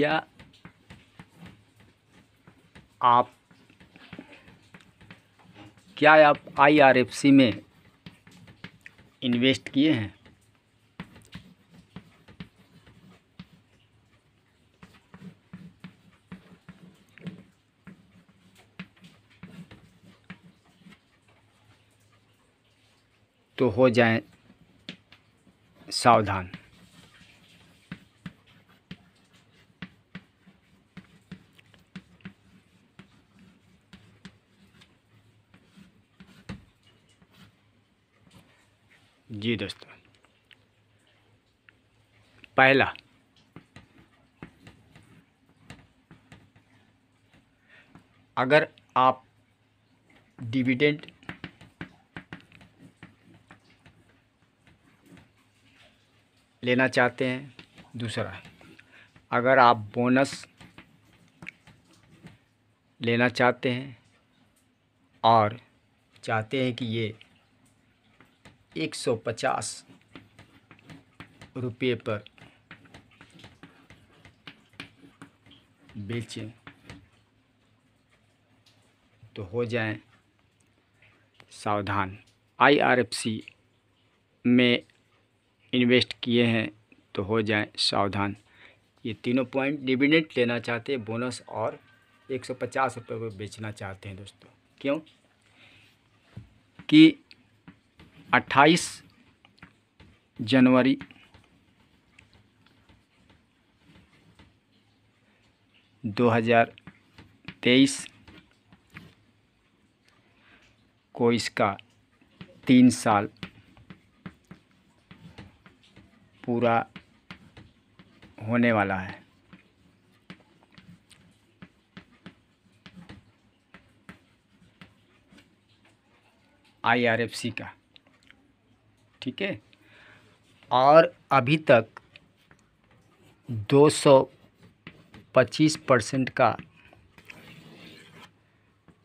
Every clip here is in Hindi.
क्या आप क्या आप आईआरएफसी में इन्वेस्ट किए हैं तो हो जाए सावधान जी दोस्तों पहला अगर आप डिविडेंड लेना चाहते हैं दूसरा अगर आप बोनस लेना चाहते हैं और चाहते हैं कि ये एक सौ पचास रुपये पर बेचें तो हो जाएं सावधान आईआरएफसी में इन्वेस्ट किए हैं तो हो जाएं सावधान ये तीनों पॉइंट डिविडेंट लेना चाहते हैं बोनस और एक सौ पचास रुपये बेचना चाहते हैं दोस्तों क्यों कि अट्ठाईस जनवरी दो हज़ार तेईस को इसका तीन साल पूरा होने वाला है आईआरएफसी का ठीक है और अभी तक 225 परसेंट का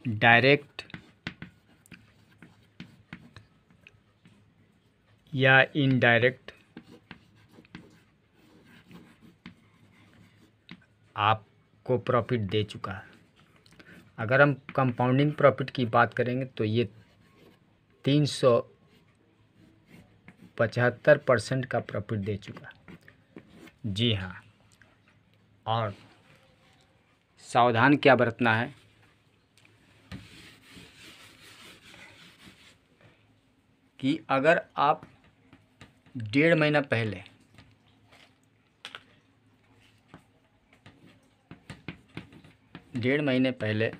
डायरेक्ट या इनडायरेक्ट आपको प्रॉफिट दे चुका है अगर हम कंपाउंडिंग प्रॉफिट की बात करेंगे तो ये तीन सौ पचहत्तर परसेंट का प्रॉफिट दे चुका जी हाँ और सावधान क्या बरतना है कि अगर आप डेढ़ महीना पहले डेढ़ महीने पहले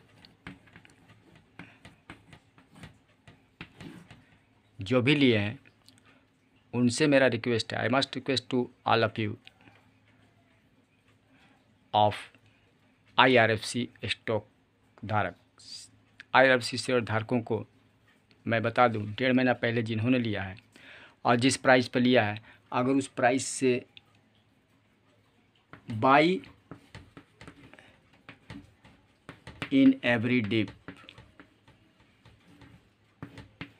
जो भी लिए हैं उनसे मेरा रिक्वेस्ट है I must request to all of you of I R F C stock धारक I R F C share धारकों को मैं बता दूं डेढ़ महीना पहले जिन्होंने लिया है और जिस प्राइस पर लिया है अगर उस प्राइस से buy in every dip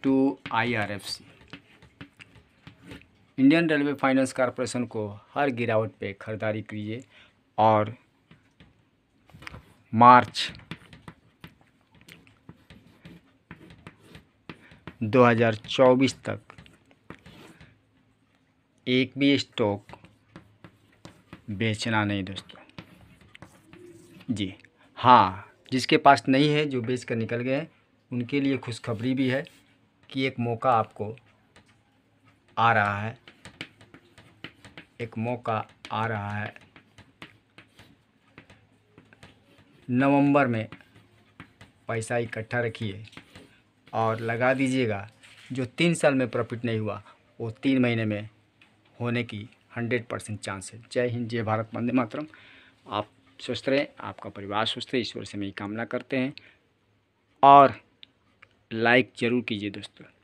to I R F C Indian railway finance corporation को हर गिरावट पे खरीदारी कीजिए और मार्च 2024 तक एक भी स्टॉक बेचना नहीं दोस्तों जी हाँ जिसके पास नहीं है जो बेच कर निकल गए उनके लिए खुशखबरी भी है कि एक मौका आपको आ रहा है एक मौका आ रहा है नवंबर में पैसा इकट्ठा रखिए और लगा दीजिएगा जो तीन साल में प्रॉफिट नहीं हुआ वो तीन महीने में होने की हंड्रेड परसेंट चांस है जय हिंद जय भारत वंदे मातरम आप स्वस्थ रहें आपका परिवार स्वस्थ रहे ईश्वर से मेरी कामना करते हैं और लाइक ज़रूर कीजिए दोस्तों